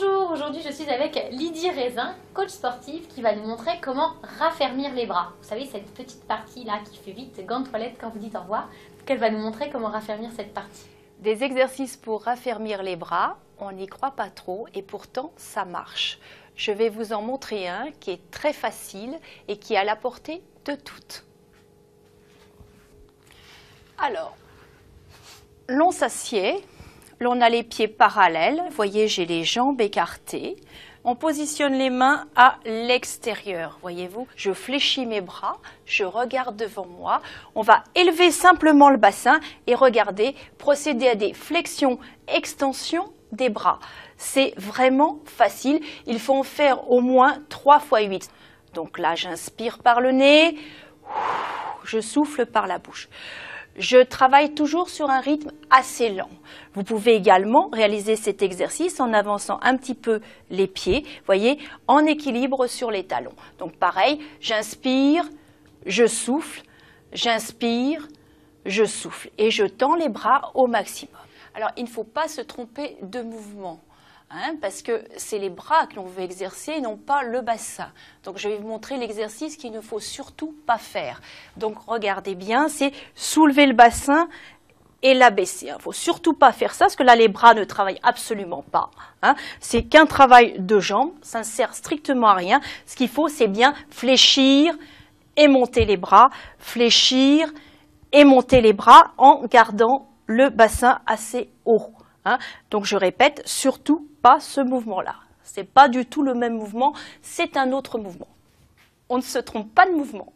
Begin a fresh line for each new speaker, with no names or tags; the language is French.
Bonjour, aujourd'hui je suis avec Lydie Raisin, coach sportive qui va nous montrer comment raffermir les bras. Vous savez cette petite partie là qui fait vite gants de toilette quand vous dites au revoir, qu'elle va nous montrer comment raffermir cette partie.
Des exercices pour raffermir les bras, on n'y croit pas trop et pourtant ça marche. Je vais vous en montrer un qui est très facile et qui est à la portée de toutes. Alors, l'on s'assied on a les pieds parallèles. Vous voyez, j'ai les jambes écartées. On positionne les mains à l'extérieur, voyez-vous. Je fléchis mes bras, je regarde devant moi. On va élever simplement le bassin et regarder. procéder à des flexions, extensions des bras. C'est vraiment facile. Il faut en faire au moins 3 fois 8. Donc là, j'inspire par le nez je souffle par la bouche. Je travaille toujours sur un rythme assez lent. Vous pouvez également réaliser cet exercice en avançant un petit peu les pieds, voyez, en équilibre sur les talons. Donc pareil, j'inspire, je souffle, j'inspire, je souffle et je tends les bras au maximum. Alors il ne faut pas se tromper de mouvement. Hein, parce que c'est les bras que l'on veut exercer et non pas le bassin. Donc je vais vous montrer l'exercice qu'il ne faut surtout pas faire. Donc regardez bien, c'est soulever le bassin et l'abaisser. Il ne faut surtout pas faire ça, parce que là, les bras ne travaillent absolument pas. Hein. C'est qu'un travail de jambes, ça ne sert strictement à rien. Ce qu'il faut, c'est bien fléchir et monter les bras, fléchir et monter les bras en gardant le bassin assez haut. Hein. Donc je répète, surtout pas ce mouvement-là. Ce n'est pas du tout le même mouvement, c'est un autre mouvement. On ne se trompe pas de mouvement.